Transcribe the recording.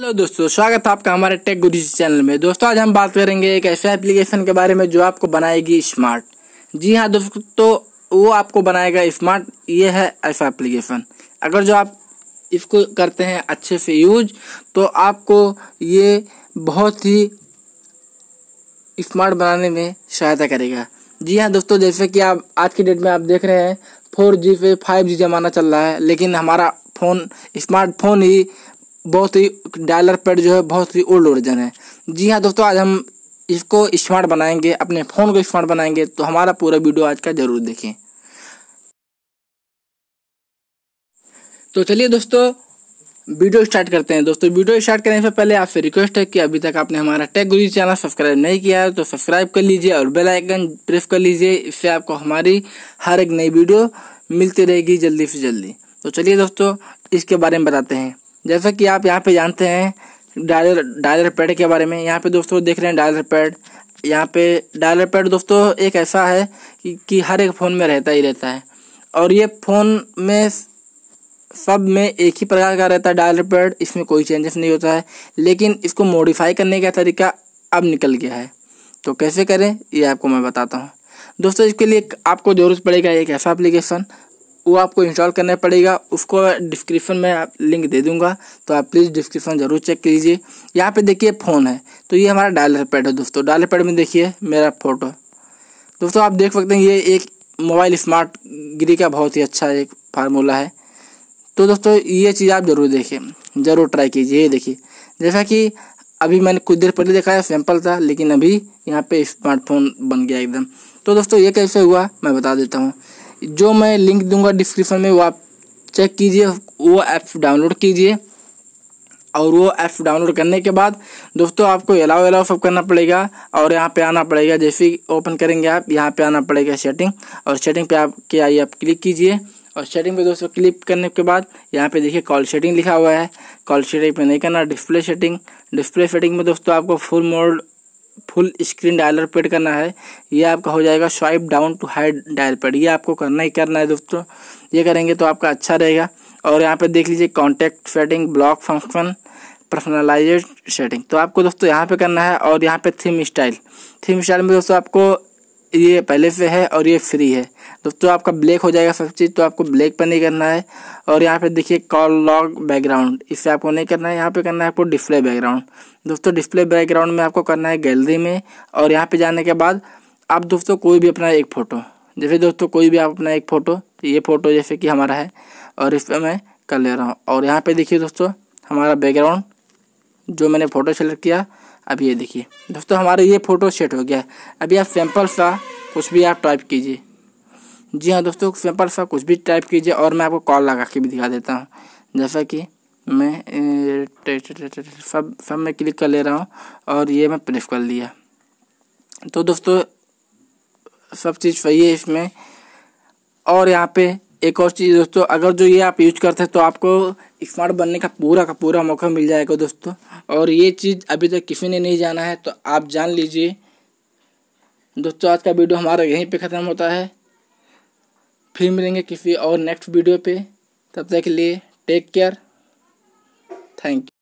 hello दोस्तों स्वागत है आपका हमारे टेक गुरु चैनल में दोस्तों आज हम बात करेंगे एक ऐसे एप्लीकेशन के बारे में जो आपको बनाएगी स्मार्ट जी हाँ दोस्तों तो वो आपको बनाएगा स्मार्ट ये है ऐसा एप्लीकेशन अगर जो आप इसको करते हैं अच्छे से यूज तो आपको ये बहुत ही स्मार्ट बनाने में सहायता करेगा जी हाँ दोस्तों जैसे कि आप आज की डेट में आप देख रहे हैं फोर जी पे फाइव जी जमाना चल रहा है लेकिन हमारा फ़ोन स्मार्टफोन ही बहुत ही डायलर पैड जो है बहुत ही ओल्ड ओरिजन है जी हाँ दोस्तों आज हम इसको स्मार्ट बनाएंगे अपने फ़ोन को स्मार्ट बनाएंगे तो हमारा पूरा वीडियो आज का ज़रूर देखें तो चलिए दोस्तों वीडियो स्टार्ट करते हैं दोस्तों वीडियो स्टार्ट करने से पहले आपसे रिक्वेस्ट है कि अभी तक आपने हमारा टेक गुरु चैनल सब्सक्राइब नहीं किया है तो सब्सक्राइब कर लीजिए और बेल आइकन प्रेस कर लीजिए इससे आपको हमारी हर एक नई वीडियो मिलती रहेगी जल्दी से जल्दी तो चलिए दोस्तों इसके बारे में बताते हैं जैसा कि आप यहाँ पे जानते हैं डायलर डायलर पैड के बारे में यहाँ पे दोस्तों देख रहे हैं डायलर पैड यहाँ पे डायलर पैड दोस्तों एक ऐसा है कि, कि हर एक फ़ोन में रहता ही रहता है और ये फ़ोन में सब में एक ही प्रकार का रहता है डायलर पैड इसमें कोई चेंजेस नहीं होता है लेकिन इसको मॉडिफाई करने का तरीका अब निकल गया है तो कैसे करें ये आपको मैं बताता हूँ दोस्तों इसके लिए आपको ज़रूरत पड़ेगा एक ऐसा एप्लीकेशन वो आपको इंस्टॉल करना पड़ेगा उसको डिस्क्रिप्शन में आप लिंक दे दूंगा तो आप प्लीज़ डिस्क्रिप्शन ज़रूर चेक कर लीजिए यहाँ पे देखिए फ़ोन है तो ये हमारा डायलर पैड है दोस्तों डायलर पैड में देखिए मेरा फ़ोटो दोस्तों आप देख सकते हैं ये एक मोबाइल स्मार्ट गिरी का बहुत ही अच्छा एक फार्मूला है तो दोस्तों ये चीज़ आप ज़रूर देखें ज़रूर ट्राई कीजिए ये देखिए जैसा कि अभी मैंने कुछ देर पहले देखा है सैंपल था लेकिन अभी यहाँ पे स्मार्टफोन बन गया एकदम तो दोस्तों ये कैसे हुआ मैं बता देता हूँ जो मैं लिंक दूंगा डिस्क्रिप्शन में वो आप चेक कीजिए वो ऐप डाउनलोड कीजिए और वो ऐप डाउनलोड करने के बाद दोस्तों आपको अलाउ अलाउ सब करना पड़ेगा और यहाँ पे आना पड़ेगा जैसे ओपन करेंगे आप यहाँ पे आना पड़ेगा सेटिंग और सेटिंग पे आपके आइए आप क्लिक कीजिए और सेटिंग पे दोस्तों क्लिक करने के बाद यहाँ पे देखिए कॉल सेटिंग लिखा हुआ है कॉल सेटिंग पे नहीं करना डिस्प्ले सेटिंग डिस्प्ले सेटिंग में दोस्तों आपको full mode full screen dialer pad करना है ये आपका हो जाएगा swipe down to hide dial pad ये आपको करना ही करना है दोस्तों ये करेंगे तो आपका अच्छा रहेगा और यहाँ पे देख लीजिए contact setting block function personalized setting तो आपको दोस्तों यहाँ पे करना है और यहाँ पे थीम स्टाइल थीम स्टाइल में दोस्तों आपको ये पहले से है और ये फ्री है दोस्तों आपका ब्लैक हो जाएगा सब चीज़ तो आपको ब्लैक पर नहीं करना है और यहाँ पे देखिए कॉल लॉग बैकग्राउंड इससे आपको नहीं करना है यहाँ पे करना है आपको डिस्प्ले बैकग्राउंड दोस्तों डिस्प्ले बैकग्राउंड में आपको करना है गैलरी में और यहाँ पर जाने के बाद आप दोस्तों कोई भी अपना एक फ़ोटो जैसे दोस्तों कोई भी आप अपना एक फ़ोटो तो ये फ़ोटो जैसे कि हमारा है और इस पर मैं कर ले रहा हूँ और यहाँ पर देखिए दोस्तों हमारा बैकग्राउंड जो मैंने फ़ोटो सेलेक्ट किया अब ये देखिए दोस्तों हमारा ये फ़ोटो सेट हो गया है अभी आप सैम्पल सा कुछ भी आप टाइप कीजिए जी हाँ दोस्तों सैम्पल सा कुछ भी टाइप कीजिए और मैं आपको कॉल लगा के भी दिखा देता हूँ जैसा कि मैं सब सब में क्लिक कर ले रहा हूँ और ये मैं प्रेस कर लिया तो दोस्तों सब चीज़ सही है इसमें और यहाँ पे एक और चीज़ दोस्तों अगर जो ये आप यूज करते हैं तो आपको स्मार्ट बनने का पूरा का पूरा मौका मिल जाएगा दोस्तों और ये चीज़ अभी तक किसी ने नहीं जाना है तो आप जान लीजिए दोस्तों आज का वीडियो हमारा यहीं पे ख़त्म होता है फिर मिलेंगे किसी और नेक्स्ट वीडियो पे तब तक के लिए टेक केयर थैंक यू